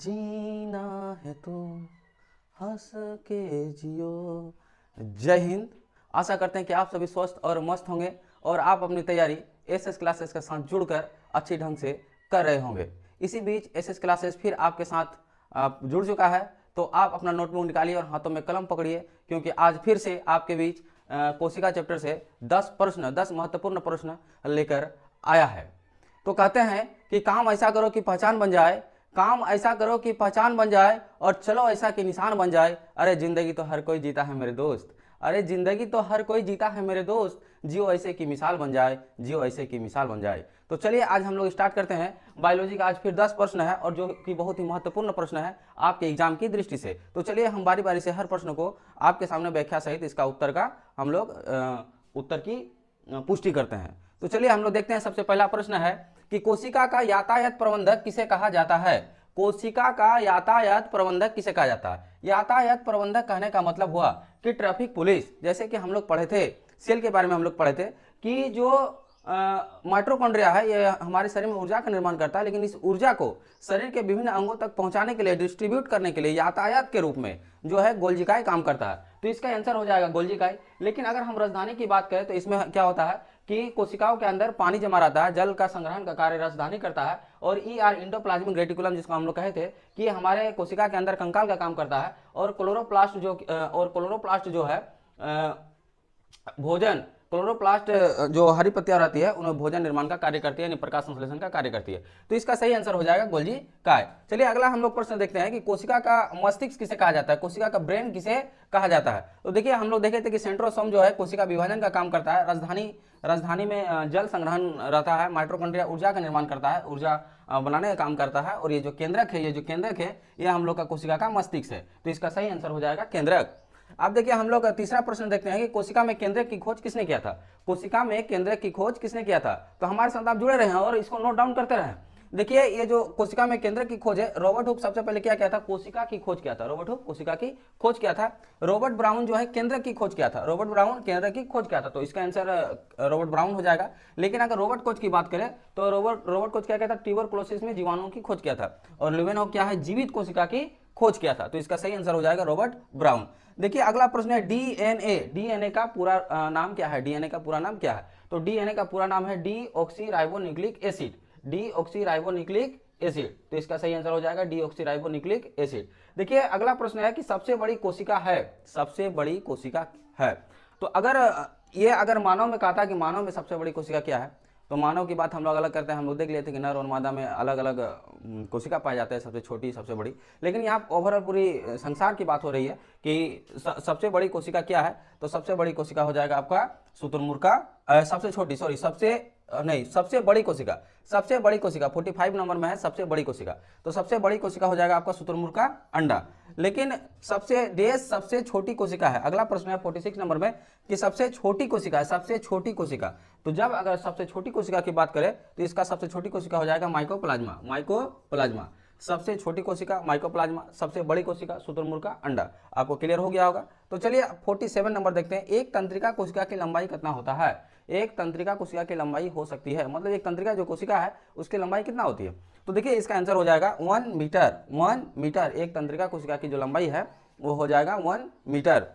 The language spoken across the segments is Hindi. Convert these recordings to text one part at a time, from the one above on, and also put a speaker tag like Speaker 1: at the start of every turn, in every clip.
Speaker 1: जीना है तो हंस के जियो जय हिंद आशा करते हैं कि आप सभी स्वस्थ और मस्त होंगे और आप अपनी तैयारी एस एस क्लासेस के साथ जुड़कर अच्छी ढंग से कर रहे होंगे इसी बीच एस एस क्लासेस फिर आपके साथ जुड़ चुका है तो आप अपना नोटबुक निकालिए और हाथों में कलम पकड़िए क्योंकि आज फिर से आपके बीच कोशिका चैप्टर से दस प्रश्न दस महत्वपूर्ण प्रश्न लेकर आया है तो कहते हैं कि काम ऐसा करो कि पहचान बन जाए काम ऐसा करो कि पहचान बन जाए और चलो ऐसा कि निशान बन जाए अरे ज़िंदगी तो हर कोई जीता है मेरे दोस्त अरे ज़िंदगी तो हर कोई जीता है मेरे दोस्त जियो ऐसे की मिसाल बन जाए जियो ऐसे की मिसाल बन जाए तो चलिए आज हम लोग स्टार्ट करते हैं बायोलॉजी का आज फिर दस प्रश्न है और जो कि बहुत ही महत्वपूर्ण प्रश्न है आपके एग्जाम की दृष्टि से तो चलिए हम बारी बारी से हर प्रश्न को आपके सामने व्याख्या सहित इसका उत्तर का हम लोग उत्तर की पुष्टि करते हैं तो चलिए हम लोग देखते हैं सबसे पहला प्रश्न है कि कोशिका का यातायात प्रबंधक किसे कहा जाता है कोशिका का यातायात प्रबंधक किसे कहा जाता है यातायात प्रबंधक कहने का मतलब हुआ कि ट्रैफिक पुलिस जैसे कि हम लोग पढ़े थे सेल के बारे में हम लोग पढ़े थे कि जो माइट्रोकॉन्ड्रिया है ये हमारे शरीर में ऊर्जा का निर्माण करता है लेकिन इस ऊर्जा को शरीर के विभिन्न अंगों तक पहुंचाने के लिए डिस्ट्रीब्यूट करने के लिए यातायात के रूप में जो है गोलजिकाई काम करता है तो इसका आंसर हो जाएगा गोलजिकाई लेकिन अगर हम राजधानी की बात करें तो इसमें क्या होता है कि कोशिकाओं के अंदर पानी जमा रहता है जल का संग्रहण का कार्य राजधानी करता है और ई आर इंडोप्लाज्मिक रेटिकुलम जिसको हम लोग कहे थे कि हमारे कोशिका के अंदर कंकाल का काम करता है और क्लोरोप्लास्ट जो और क्लोरोप्लास्ट जो है भोजन क्लोरोप्लास्ट जो हरी पत्तियां रहती है उन्हें भोजन निर्माण का कार्य करती है यानी प्रकाश संश्लेषण का कार्य करती है तो इसका सही आंसर हो जाएगा गोलजी काय चलिए अगला हम लोग प्रश्न देखते हैं कि कोशिका का मस्तिष्क किसे कहा जाता है कोशिका का ब्रेन किसे कहा जाता है तो देखिए हम लोग देखे थे कि सेंट्रोसोम जो है कोशिका विभाजन का काम करता है राजधानी राजधानी में जल संग्रहण रहता है माइट्रोकंड्रिया ऊर्जा का निर्माण करता है ऊर्जा बनाने का काम करता है और ये जो केंद्रक है ये जो केंद्रक है ये हम लोग का कोशिका का मस्तिष्क है तो इसका सही आंसर हो जाएगा केंद्रक अब देखिए हम लोग तीसरा प्रश्न देखते हैं कि कोशिका में केंद्रक की खोज किसने किया था कोशिका में केंद्रक की खोज किसने किया था तो हमारे साथ आप जुड़े हैं और इसको नोट डाउन करते रहे देखिए ये जो कोशिका में केंद्र की खोज है रॉबर्ट हुक सबसे पहले क्या किया था कोशिका की खोज किया था रॉबर्ट हुक कोशिका की खोज किया था रॉबर्ट ब्राउन जो है केंद्र की खोज किया था रॉबर्ट ब्राउन केंद्र की खोज किया था तो इसका आंसर रॉबर्ट ब्राउन हो जाएगा लेकिन अगर रॉबर्ट कोच की बात करें तो रॉबर्ट रॉबर्ट कोच क्या किया था ट्यूबर में जीवाणुओं की खोज किया था और लिवेन क्या है जीवित कोशिका की खोज किया था तो इसका सही आंसर हो जाएगा रॉबर्ट ब्राउन देखिए अगला प्रश्न है डीएनए डीएनए का पूरा नाम क्या है डीएनए का पूरा नाम क्या है तो डीएनए का पूरा नाम है deoxyribonucleic acid deoxyribonucleic acid तो इसका सही आंसर हो जाएगा डी डीऑक्सीराइबोनिक्लिक एसिड देखिए अगला प्रश्न है कि सबसे बड़ी कोशिका है सबसे बड़ी कोशिका है तो अगर ये अगर मानव में कहा था कि मानव में सबसे बड़ी कोशिका क्या है तो मानव की बात हम लोग अलग करते हैं हम लोग देख लेते हैं कि नर और मादा में अलग अलग कोशिका पाया जाता है सबसे छोटी सबसे बड़ी लेकिन यहाँ ओवरऑल पूरी संसार की बात हो रही है कि सबसे बड़ी कोशिका क्या है तो सबसे बड़ी कोशिका हो जाएगा आपका शुतुरमुर्ग का सबसे छोटी सॉरी सबसे नहीं सबसे बड़ी कोशिका सबसे बड़ी कोशिका 45 नंबर में है सबसे बड़ी कोशिका तो सबसे बड़ी कोशिका हो जाएगा आपका शुतुरमुर्ग का अंडा लेकिन सबसे देश सबसे छोटी कोशिका है अगला प्रश्न है 46 नंबर में कि सबसे छोटी कोशिका है सबसे छोटी कोशिका तो जब अगर सबसे छोटी कोशिका की बात करें तो इसका सबसे छोटी कोशिका हो जाएगा माइको माइको प्लाज्मा सबसे छोटी कोशिका प्लाज्मा सबसे बड़ी कोशिका सूत्रमुर्ग का अंडा आपको क्लियर हो गया होगा तो चलिए 47 नंबर देखते हैं एक तंत्रिका कोशिका की लंबाई कितना होता है एक तंत्रिका कोशिका की लंबाई हो सकती है मतलब एक तंत्रिका जो कोशिका है उसकी लंबाई कितना होती है तो देखिए इसका आंसर हो जाएगा वन मीटर वन मीटर एक तंत्रिका कोशिका की जो लंबाई है वो हो जाएगा वन मीटर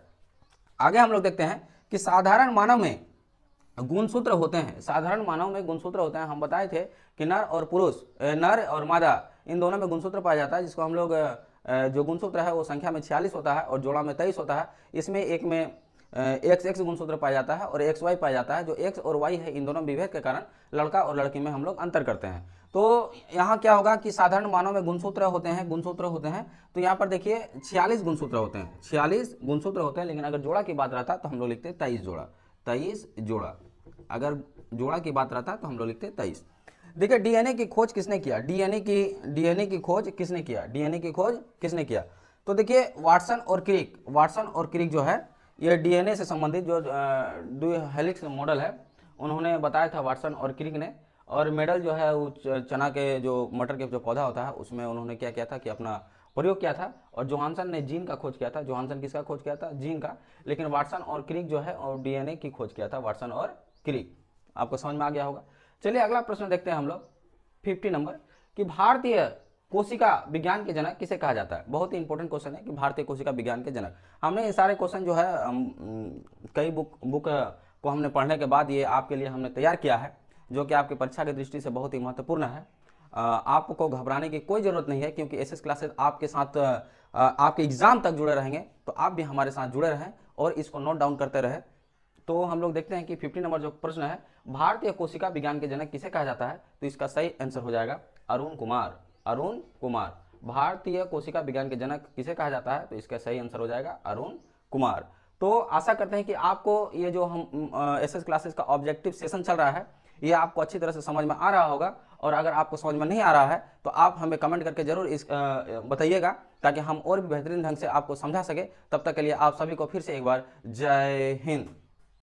Speaker 1: आगे हम लोग देखते हैं कि साधारण मानव में गुणसूत्र होते हैं साधारण मानव में गुणसूत्र होते हैं हम बताए थे कि नर और पुरुष नर और मादा इन दोनों में गुणसूत्र पाया जाता है जिसको हम लोग जो गुणसूत्र है वो संख्या में छियालीस होता है और जोड़ा में तेईस होता है इसमें एक में एक्स एक्स गुणसूत्र पाया जाता है और एक्स वाई पाया जाता है जो एक्स और वाई है इन दोनों विभेद के कारण लड़का और लड़की में हम लोग अंतर करते हैं तो यहाँ क्या होगा कि साधारण मानव में गुणसूत्र होते हैं गुणसूत्र होते हैं तो यहाँ पर देखिए छियालीस गुणसूत्र होते हैं छियालीस गुणसूत्र होते हैं लेकिन अगर जोड़ा की बात रहता तो हम लोग लिखते तेईस जोड़ा तेईस जोड़ा अगर जोड़ा की बात रहता तो हम लोग लिखते तेईस देखिए डीएनए की खोज किसने किया डीएनए की डीएनए की खोज किसने किया डीएनए की खोज किसने किया तो देखिए वाटसन और क्रिक वाटसन और क्रिक जो है ये डीएनए से संबंधित जो डू हेलिक्स मॉडल है उन्होंने बताया था वाटसन और क्रिक ने और मेडल जो है वो चना के जो मटर के जो पौधा होता है उसमें उन्होंने क्या किया था कि अपना प्रयोग किया था और जोहानसन ने जीन का खोज किया था जोहानसन किसका खोज किया था जीन का लेकिन वाटसन और क्रिक जो है और डीएनए की खोज किया था वाटसन और क्रिक आपको समझ में आ गया होगा चलिए अगला प्रश्न देखते हैं हम लोग फिफ्टी नंबर कि भारतीय कोशिका विज्ञान के जनक किसे कहा जाता है बहुत ही इंपॉर्टेंट क्वेश्चन है कि भारतीय कोशिका विज्ञान के जनक हमने ये सारे क्वेश्चन जो है कई बुक बुक को हमने पढ़ने के बाद ये आपके लिए हमने तैयार किया है जो कि आपकी परीक्षा की दृष्टि से बहुत ही महत्वपूर्ण है आपको घबराने की कोई ज़रूरत नहीं है क्योंकि एस एस क्लासेस आपके साथ आपके एग्ज़ाम तक जुड़े रहेंगे तो आप भी हमारे साथ जुड़े रहें और इसको नोट डाउन करते रहे तो हम लोग देखते हैं कि फिफ्टी नंबर जो प्रश्न है भारतीय कोशिका विज्ञान के जनक किसे कहा जाता है तो इसका सही आंसर हो जाएगा अरुण कुमार अरुण कुमार भारतीय कोशिका विज्ञान के जनक किसे कहा जाता है तो इसका सही आंसर हो जाएगा अरुण कुमार तो आशा करते हैं कि आपको ये जो हम एस एस क्लासेस का ऑब्जेक्टिव सेशन चल रहा है ये आपको अच्छी तरह से समझ में आ रहा होगा और अगर आपको समझ में नहीं आ रहा है तो आप हमें कमेंट करके जरूर इस बताइएगा ताकि हम और भी बेहतरीन ढंग से आपको समझा सके तब तक के लिए आप सभी को फिर से एक बार जय हिंद